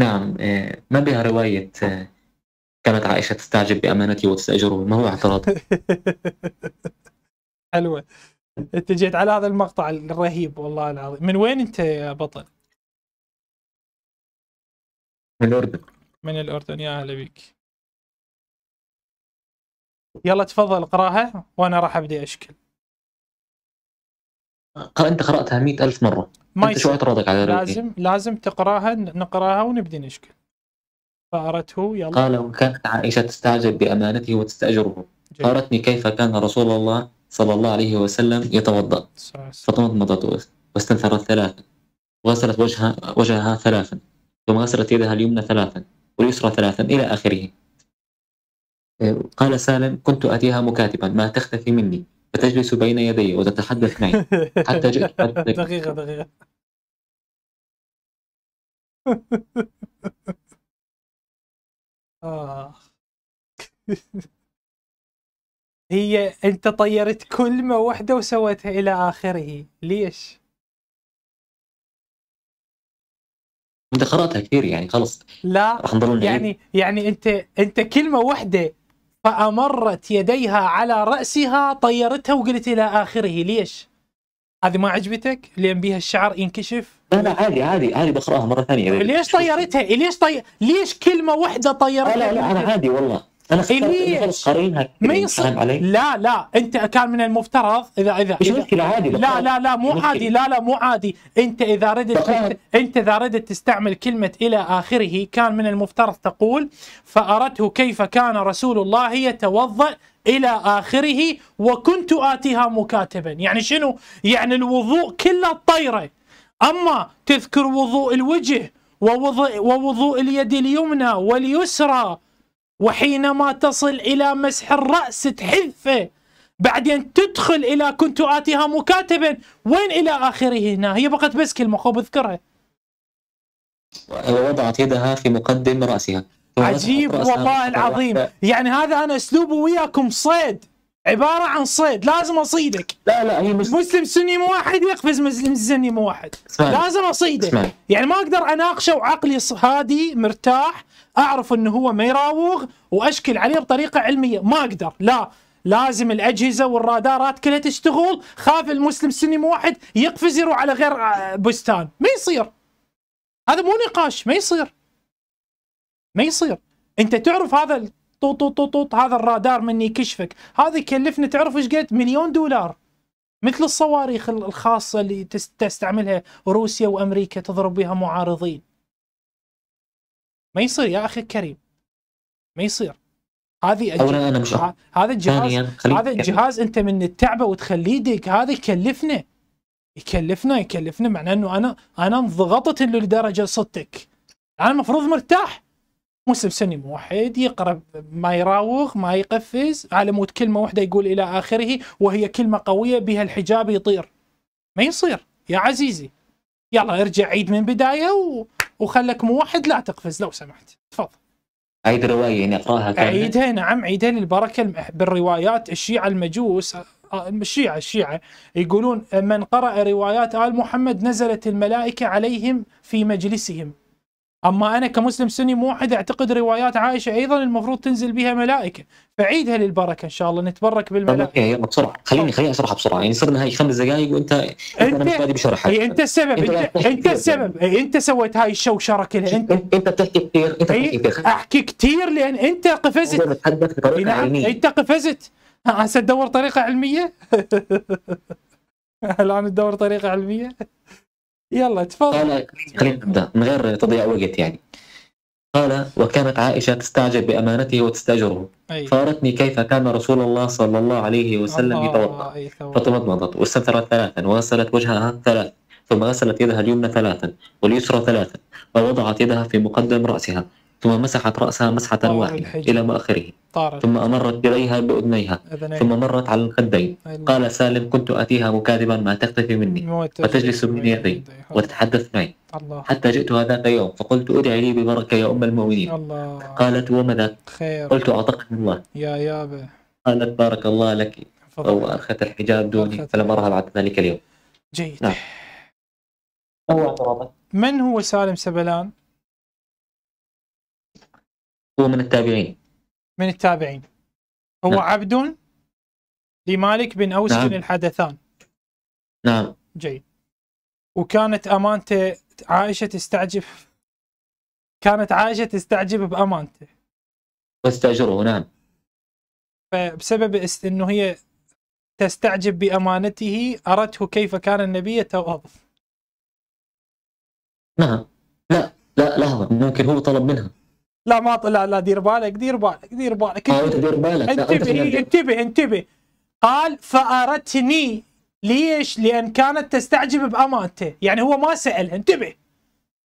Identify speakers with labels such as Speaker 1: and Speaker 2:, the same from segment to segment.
Speaker 1: نعم آه، ما بها رواية آه، كانت عائشة تستعجب بأمانتي وتستأجره ما هو اعتراض
Speaker 2: حلوة انت جيت على هذا المقطع الرهيب والله العظيم من وين انت يا بطل؟ من الأردن من الأردن يا أهلا بك يلا تفضل اقراها وأنا راح أبدي أشكل
Speaker 1: انت قراتها مئة ألف مره ما انت شو اعتراضك على ريكي؟ لازم
Speaker 2: لازم تقراها نقراها ونبدي نشكل فارته يلا قال
Speaker 1: وكانت عائشه تستعجب بامانته وتستاجره جميل. كيف كان رسول الله صلى الله عليه وسلم يتوضا فطمضمضت واستنثرت ثلاثا وغسلت وجهها وجهها ثلاثا ثم غسلت يدها اليمنى ثلاثا واليسرى ثلاثا الى اخره قال سالم كنت اتيها مكاتبا ما تختفي مني فتجلس بين يدي وتتحدث معي
Speaker 2: حتى جئت دقيقة دقيقة آه. هي انت طيرت كلمة واحدة وسويتها الى اخره ليش؟
Speaker 1: انت قرأتها كثير يعني خلص
Speaker 2: لا راح يعني يعني انت انت كلمة واحدة فأمرت يديها على رأسها طيرتها وقلت إلى آخره ليش؟ هذه ما عجبتك؟ لأن بيها الشعر ينكشف؟ لا لا عادي عادي عادي بقراها مرة ثانية ليش طيرتها؟ ليش طي... ليش كلمة واحدة طيرتها؟ لا لا, لا أنا عادي والله انا خلص إيه، قارنها ما يصير لا لا انت كان من المفترض اذا اذا مش مشكله عادي لا لا لا مو عادي لا لا مو عادي انت اذا ردت انت اذا ردت تستعمل كلمه الى اخره كان من المفترض تقول فارته كيف كان رسول الله يتوضا الى اخره وكنت اتيها مكاتبا يعني شنو يعني الوضوء كله الطيره اما تذكر وضوء الوجه ووضوء, ووضوء اليد اليمنى واليسرى وحينما تصل إلى مسح الرأس تحذفه بعدين تدخل إلى كنت آتيها مكاتبا وين إلى آخره هنا هي بقت بس كلمة خوب اذكرها
Speaker 1: ووضعت يدها في مقدم رأسها عجيب والله العظيم
Speaker 2: يعني هذا أنا أسلوبه وياكم صيد عباره عن صيد لازم اصيدك لا لا هي مش مسلم سني مو واحد يقفز مسلم سني مو واحد لازم اصيدك اسمعني. يعني ما اقدر اناقشه وعقلي هادي مرتاح اعرف انه هو ما يراوغ واشكل عليه بطريقه علميه ما اقدر لا لازم الاجهزه والرادارات كلها تشتغل خاف المسلم سني مو واحد يقفز يروح على غير آه، بستان ما يصير هذا مو نقاش ما يصير ما يصير انت تعرف هذا طوط طوط طوط هذا الرادار من يكشفك هذا يكلفنا تعرف ايش قد مليون دولار مثل الصواريخ الخاصه اللي تستعملها روسيا وامريكا تضرب بها معارضين ما يصير يا اخي الكريم ما يصير هذه أولا أنا مش هذا الجهاز هذا الجهاز انت من التعبه وتخليه ديك هذا يكلفنا يكلفنا يكلفنا معناه انه انا انا انضغطت له لدرجه صدتك انا المفروض مرتاح مسلم سني موحد يقرا ما يراوغ ما يقفز على مود كلمه واحده يقول الى اخره وهي كلمه قويه بها الحجاب يطير ما يصير يا عزيزي يلا ارجع عيد من بدايه و... وخلك موحد لا تقفز لو سمحت تفضل
Speaker 1: عيد الروايه يعني اقراها كامله عيدها
Speaker 2: نعم عيدها للبركه بالروايات الشيعه المجوس آه، الشيعة الشيعة يقولون من قرأ روايات آل محمد نزلت الملائكة عليهم في مجلسهم اما انا كمسلم سني موحد اعتقد روايات عائشه ايضا المفروض تنزل بها ملائكه فعيدها للبركه ان شاء الله نتبرك بالملائكه
Speaker 1: يلا بسرعه خليني خليني اشرحها بسرعه يعني صرنا هاي خمس دقائق وانت انت
Speaker 2: انا مش بادي بشرح إيه، انت السبب انت, انت, انت السبب إيه، انت سويت هاي الشوشره كلها انت انت بتحكي كثير انت إيه، بتحكي كثير احكي كثير لان انت قفزت بطريقه نعم علميه انت قفزت هسه تدور طريقه علميه الان تدور طريقه علميه يلا تفضل قال
Speaker 1: خلينا نبدا من غير تضيع وقت يعني قال وكانت عائشة تستعجب بأمانته وتستأجره فأرتني كيف كان رسول الله صلى الله عليه وسلم يتوضأ فتمضمضت واستثرت ثلاثا وغسلت وجهها ثلاث ثم غسلت يدها اليمنى ثلاثا واليسرى ثلاثا ووضعت يدها في مقدم رأسها ثم مسحت رأسها مسحة واحدة إلى ما آخره ثم أمرت إليها بأذنيها ثم مرت على الخدين قال سالم كنت أتيها مكاذبا ما تختفي مني
Speaker 2: وتجلس
Speaker 1: بين يدي وتتحدث معي حتى جئتها ذات يوم فقلت ادعي لي ببركة يا أم المؤمنين قالت وماذا قلت من الله
Speaker 2: يا يابا
Speaker 1: قالت بارك الله لك وأخذت الحجاب دوني فلم أرها بعد ذلك اليوم جيد نعم
Speaker 2: من هو سالم سبلان؟
Speaker 1: هو من التابعين
Speaker 2: من التابعين هو نعم. عبد لمالك بن أوس نعم. الحدثان نعم جيد وكانت أمانته عائشة تستعجب كانت عائشة تستعجب بأمانته
Speaker 1: واستأجره نعم
Speaker 2: فبسبب أنه هي تستعجب بأمانته أرته كيف كان النبي يتوظف
Speaker 1: نعم لا لا لحظة ممكن هو طلب منها
Speaker 2: لا ما طلع لا دير بالك دير بالك دير بالك آه، دير بالك انتبه انتبه انتبه قال فأرتني ليش؟ لأن كانت تستعجب بأمانته يعني هو ما سأل انتبه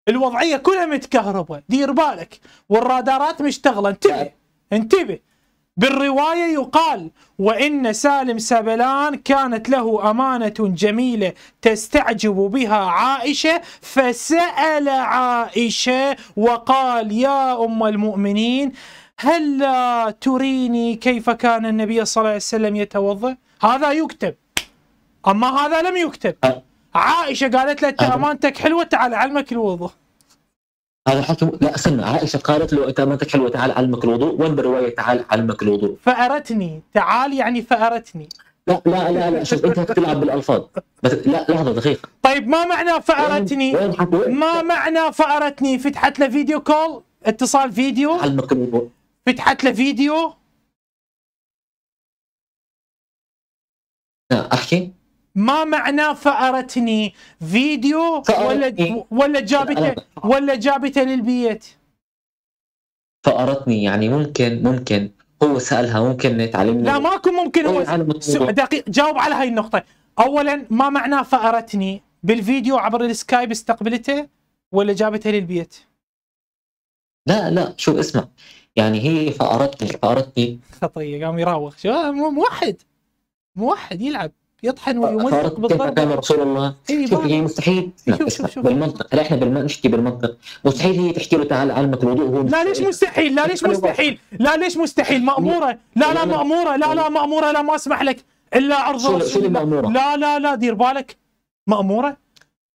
Speaker 2: الوضعية كلها متكهربة دير بالك والرادارات مشتغلة انتبه انتبه بالرواية يقال وإن سالم سبلان كانت له أمانة جميلة تستعجب بها عائشة فسأل عائشة وقال يا أم المؤمنين هل لا تريني كيف كان النبي صلى الله عليه وسلم يتوضأ هذا يكتب أما هذا لم يكتب أه. عائشة قالت له أنت أه. أمانتك حلوة تعال علمك الوضوء هذا
Speaker 1: الحكم لا استنى عائشه قالت له انت اتامتك حلوه تعال علمك الوضوء وين بالروايه تعال علمك الوضوء
Speaker 2: فارتني تعال يعني فارتني
Speaker 1: لا لا لا لا شوف انت تلعب بالالفاظ بس لا لحظه دقيقه
Speaker 2: طيب ما معنى فارتني؟ ما معنى فارتني؟ فتحت له فيديو كول اتصال فيديو علمك الوضوء فتحت له فيديو احكي ما معنى فأرتني فيديو ولا ولا جابته ولا جابته للبيت
Speaker 1: فأرتني يعني ممكن ممكن هو سألها ممكن نتعلم لا ماكو ممكن هو
Speaker 2: دقيق جاوب على هاي النقطة أولا ما معنى فأرتني بالفيديو عبر السكايب استقبلته ولا جابته للبيت
Speaker 1: لا لا شو اسمع يعني هي فأرتني فأرتني
Speaker 2: خطية قام يراوغ شو موحد موحد يلعب يطحن آه، ويمزق بالضرب كان رسول
Speaker 1: الله إيه، شوف هي مستحيل شوف شوف شوف, بالمنطق احنا بالمنطق نحكي بالمنطق مستحيل هي تحكي له تعال علمك الوضوء هو لا ليش مستحيل لا ليش مستحيل
Speaker 2: لا ليش مستحيل مأمورة لا لا مأمورة لا لا مأمورة لا ما اسمح لك الا عرض رسول الله لا لا لا دير بالك مأمورة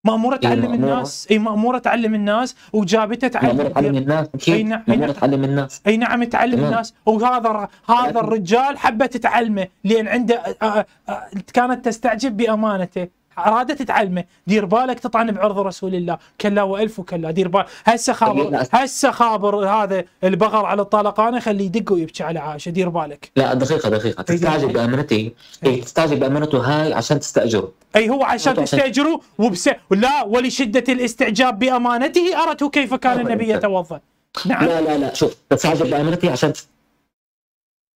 Speaker 2: مأمورة إيه، تعلم الناس اي مأمورة تعلم الناس وجابتها تعلم مأمورة تعلم الناس اي نعم مأمورة تعلم نعم. الناس اي نعم تعلم الناس وهذا هذا الرجال حبت تعلمه لان عنده آه، آه، كانت تستعجب بامانته ارادت تعلمه دير بالك تطعن بعرض رسول الله كلا والف وكلا دير بالك هسه خابر هسه خابر هذا البغر على الطلقانه خليه يدق ويبكي على عائشه دير بالك
Speaker 1: لا دقيقه دقيقه أيوة. تستعجل بامانته اي أيوة. إيه، تستعجل بامانته هاي عشان تستاجره
Speaker 2: اي هو عشان تستاجره وبس لا ولشده الاستعجاب بامانته ارته كيف كان النبي يتوضا نعم لا لا لا
Speaker 1: شوف تستعجل بامانته عشان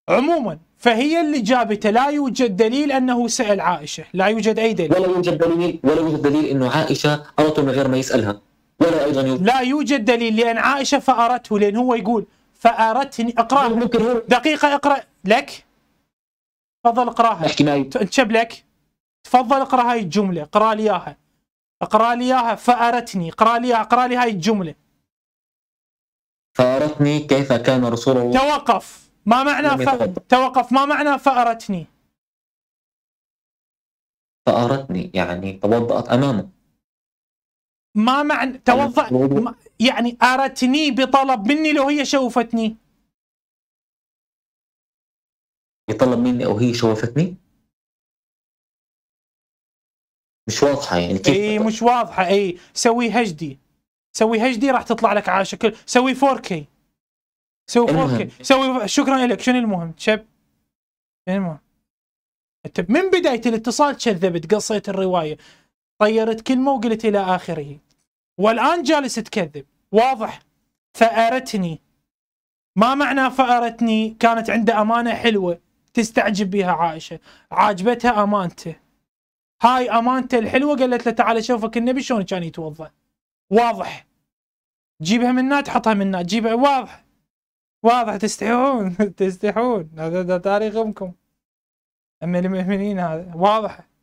Speaker 2: عموما فهي اللي جابته لا يوجد دليل انه سال عائشه، لا يوجد اي دليل ولا يوجد دليل ولا يوجد دليل انه عائشه ارته من غير ما يسالها ولا ايضا يوجد لا يوجد دليل لان عائشه فارته لان هو يقول فارتني اقرا دقيقه اقرا لك تفضل اقراها انشب لك تفضل اقرا هاي الجمله اقرا لي اياها اقرا لي اياها فارتني اقرا لي اقرا لي هاي الجمله
Speaker 1: فارتني كيف كان رسول الله
Speaker 2: توقف ما معنى ف... توقف ما معنى فأرتني
Speaker 1: فأرتني يعني
Speaker 2: توضأت أمامه ما معنى توضأ يعني أرتني بطلب مني لو هي شوفتني
Speaker 1: بطلب مني أو هي شوفتني مش
Speaker 2: واضحة يعني كيف اي مش واضحة اي سوي هجدي سوي هجدي راح تطلع لك على شكل سوي 4K سوي فوركي سوي شكرا لك شنو المهم تشب شنو المهم انت من بدايه الاتصال كذبت قصيت الروايه طيرت كلمه وقلت الى اخره والان جالس تكذب واضح فأرتني ما معنى فأرتني كانت عنده أمانة حلوة تستعجب بها عائشة عاجبتها أمانته هاي أمانته الحلوة قالت له تعال شوفك النبي شلون كان يتوضأ واضح جيبها من هنا تحطها من هنا جيبها واضح واضح تستحون تستحون هذا تاريخ امكم اما المؤمنين هذا واضح